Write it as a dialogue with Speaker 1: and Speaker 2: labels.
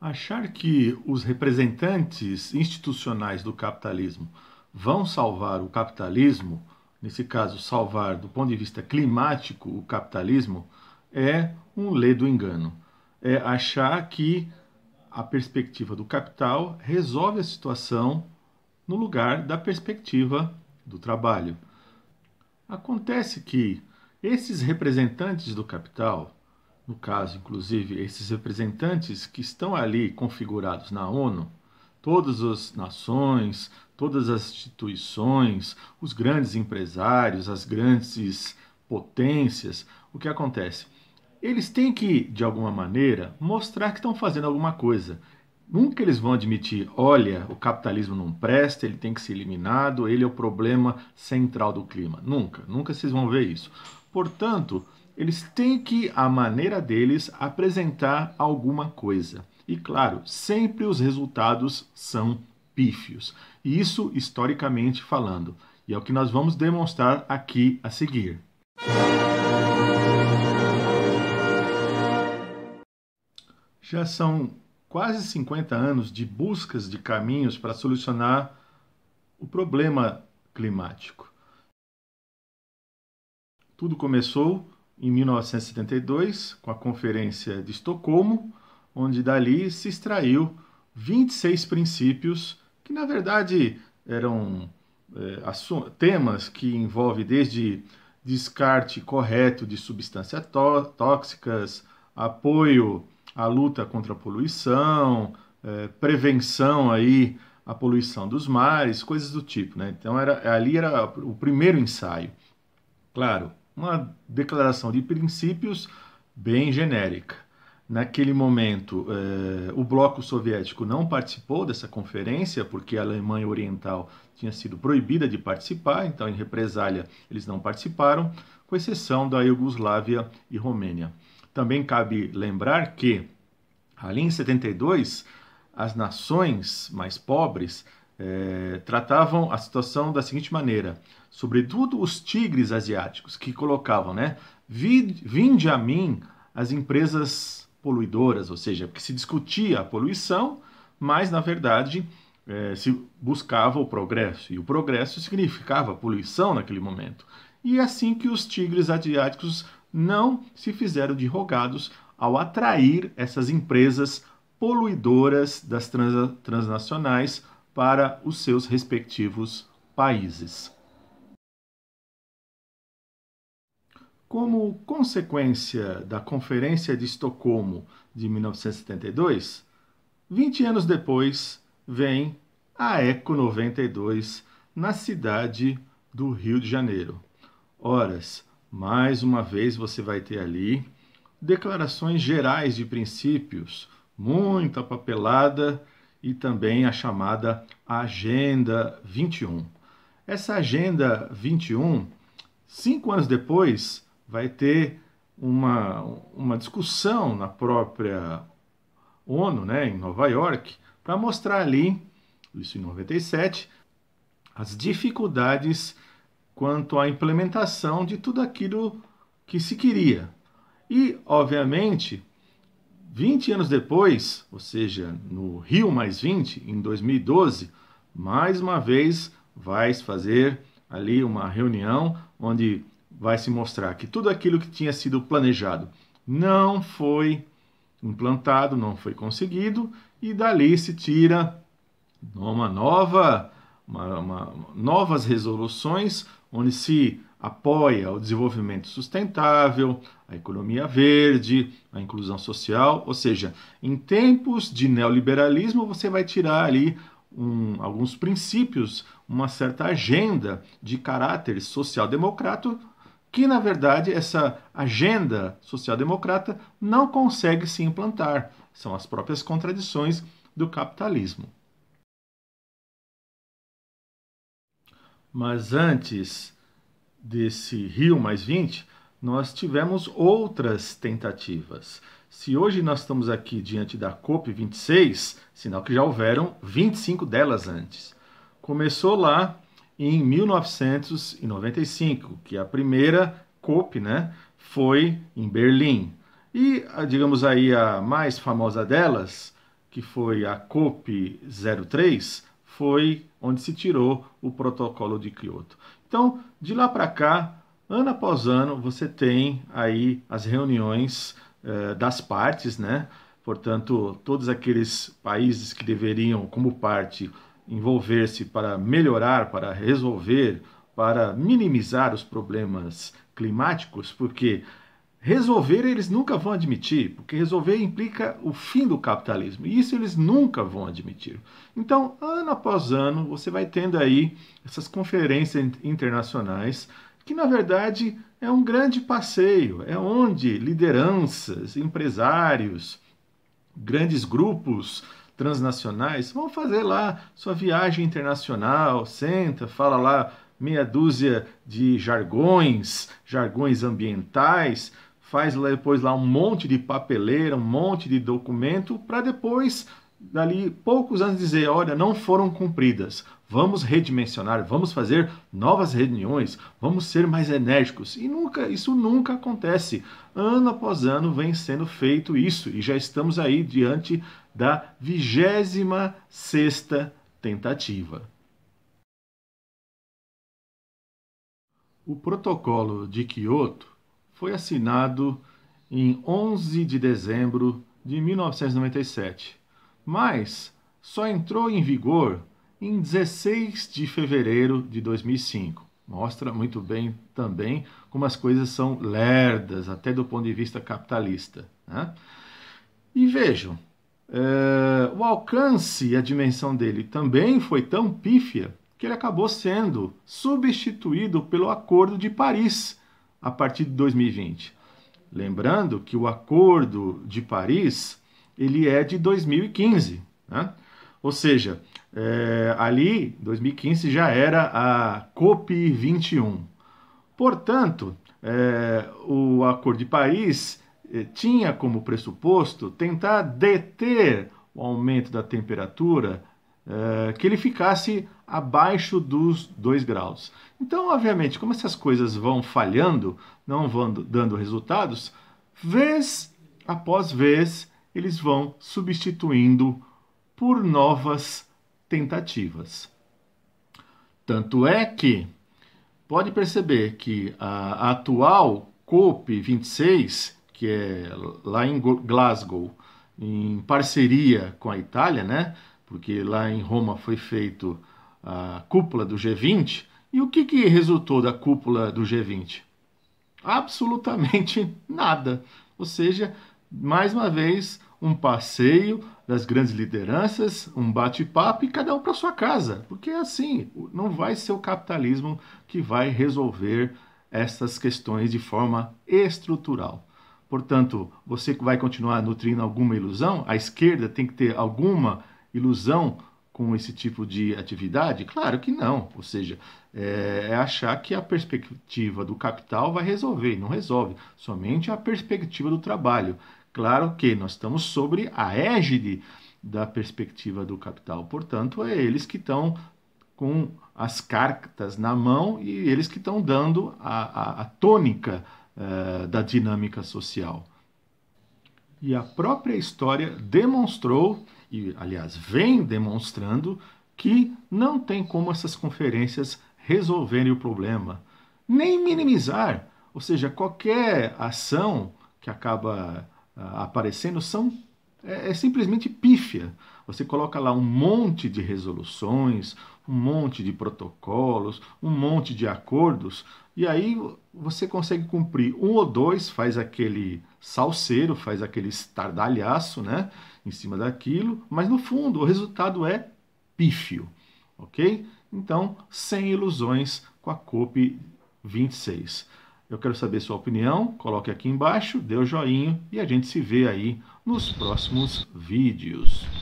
Speaker 1: Achar que os representantes institucionais do capitalismo vão salvar o capitalismo, nesse caso, salvar do ponto de vista climático o capitalismo, é um ledo engano. É achar que a perspectiva do capital resolve a situação no lugar da perspectiva do trabalho. Acontece que esses representantes do capital no caso, inclusive, esses representantes que estão ali configurados na ONU, todas as nações, todas as instituições, os grandes empresários, as grandes potências, o que acontece? Eles têm que, de alguma maneira, mostrar que estão fazendo alguma coisa. Nunca eles vão admitir, olha, o capitalismo não presta, ele tem que ser eliminado, ele é o problema central do clima. Nunca, nunca vocês vão ver isso. Portanto, eles têm que, à maneira deles, apresentar alguma coisa. E claro, sempre os resultados são pífios. E isso historicamente falando. E é o que nós vamos demonstrar aqui a seguir. Já são quase 50 anos de buscas de caminhos para solucionar o problema climático. Tudo começou em 1972, com a Conferência de Estocolmo, onde dali se extraiu 26 princípios que, na verdade, eram é, temas que envolvem desde descarte correto de substâncias tóxicas, apoio à luta contra a poluição, é, prevenção aí à poluição dos mares, coisas do tipo. Né? Então, era, ali era o primeiro ensaio. Claro, uma declaração de princípios bem genérica. Naquele momento, eh, o bloco soviético não participou dessa conferência porque a Alemanha Oriental tinha sido proibida de participar, então, em represália, eles não participaram, com exceção da Iugoslávia e Romênia. Também cabe lembrar que, ali em 72, as nações mais pobres é, tratavam a situação da seguinte maneira, sobretudo os tigres asiáticos, que colocavam, né? Vinde a mim as empresas poluidoras, ou seja, porque se discutia a poluição, mas na verdade é, se buscava o progresso, e o progresso significava poluição naquele momento. E é assim que os tigres asiáticos não se fizeram de rogados ao atrair essas empresas poluidoras das trans transnacionais para os seus respectivos países. Como consequência da Conferência de Estocolmo de 1972, 20 anos depois vem a Eco 92 na cidade do Rio de Janeiro. Horas, mais uma vez você vai ter ali declarações gerais de princípios, muita papelada e também a chamada Agenda 21. Essa Agenda 21, cinco anos depois, vai ter uma, uma discussão na própria ONU, né, em Nova York, para mostrar ali, isso em 97, as dificuldades quanto à implementação de tudo aquilo que se queria. E, obviamente, 20 anos depois, ou seja, no Rio Mais 20, em 2012, mais uma vez vai fazer ali uma reunião onde vai se mostrar que tudo aquilo que tinha sido planejado não foi implantado, não foi conseguido, e dali se tira uma nova, uma, uma, novas resoluções onde se apoia o desenvolvimento sustentável, a economia verde, a inclusão social, ou seja, em tempos de neoliberalismo você vai tirar ali um, alguns princípios, uma certa agenda de caráter social-democrata que na verdade essa agenda social-democrata não consegue se implantar, são as próprias contradições do capitalismo. Mas antes desse Rio mais 20, nós tivemos outras tentativas. Se hoje nós estamos aqui diante da COP26, sinal que já houveram 25 delas antes. Começou lá em 1995, que a primeira COP né, foi em Berlim. E, ah, digamos aí, a mais famosa delas, que foi a COP03, foi onde se tirou o protocolo de Kyoto. Então, de lá para cá, ano após ano, você tem aí as reuniões eh, das partes, né? Portanto, todos aqueles países que deveriam, como parte, envolver-se para melhorar, para resolver, para minimizar os problemas climáticos, porque Resolver eles nunca vão admitir, porque resolver implica o fim do capitalismo, e isso eles nunca vão admitir. Então, ano após ano, você vai tendo aí essas conferências internacionais, que na verdade é um grande passeio, é onde lideranças, empresários, grandes grupos transnacionais vão fazer lá sua viagem internacional, senta, fala lá meia dúzia de jargões, jargões ambientais, faz depois lá um monte de papeleira, um monte de documento, para depois, dali poucos anos, dizer: olha, não foram cumpridas. Vamos redimensionar, vamos fazer novas reuniões, vamos ser mais enérgicos. E nunca, isso nunca acontece. Ano após ano vem sendo feito isso e já estamos aí diante da 26 sexta tentativa. O protocolo de Kyoto foi assinado em 11 de dezembro de 1997, mas só entrou em vigor em 16 de fevereiro de 2005. Mostra muito bem também como as coisas são lerdas, até do ponto de vista capitalista. Né? E vejam, é, o alcance e a dimensão dele também foi tão pífia que ele acabou sendo substituído pelo Acordo de Paris, a partir de 2020. Lembrando que o Acordo de Paris ele é de 2015, né? ou seja, é, ali 2015 já era a COP 21. Portanto, é, o Acordo de Paris é, tinha como pressuposto tentar deter o aumento da temperatura eh, que ele ficasse abaixo dos 2 graus. Então, obviamente, como essas coisas vão falhando, não vão dando resultados, vez após vez eles vão substituindo por novas tentativas. Tanto é que pode perceber que a, a atual COP 26, que é lá em Glasgow, em parceria com a Itália, né, porque lá em Roma foi feito a cúpula do G20. E o que, que resultou da cúpula do G20? Absolutamente nada. Ou seja, mais uma vez, um passeio das grandes lideranças, um bate-papo e cada um para sua casa. Porque assim, não vai ser o capitalismo que vai resolver essas questões de forma estrutural. Portanto, você que vai continuar nutrindo alguma ilusão, a esquerda tem que ter alguma ilusão com esse tipo de atividade? Claro que não. Ou seja, é, é, achar que a perspectiva do capital vai resolver. Não resolve. Somente a perspectiva do trabalho. Claro que nós estamos sobre a égide da perspectiva do capital. Portanto, é eles que estão com as cartas na mão e eles que estão dando a, a, a tônica uh, da dinâmica social. E a própria história demonstrou e, aliás, vem demonstrando que não tem como essas conferências resolverem o problema, nem minimizar. Ou seja, qualquer ação que acaba ah, aparecendo são, é, é simplesmente pífia. Você coloca lá um monte de resoluções, um monte de protocolos, um monte de acordos, e aí você consegue cumprir um ou dois, faz aquele salseiro, faz aquele estardalhaço, né, em cima daquilo, mas no fundo o resultado é pífio, ok? Então, sem ilusões com a COP 26. Eu quero saber sua opinião, coloque aqui embaixo, dê o joinha e a gente se vê aí nos próximos vídeos.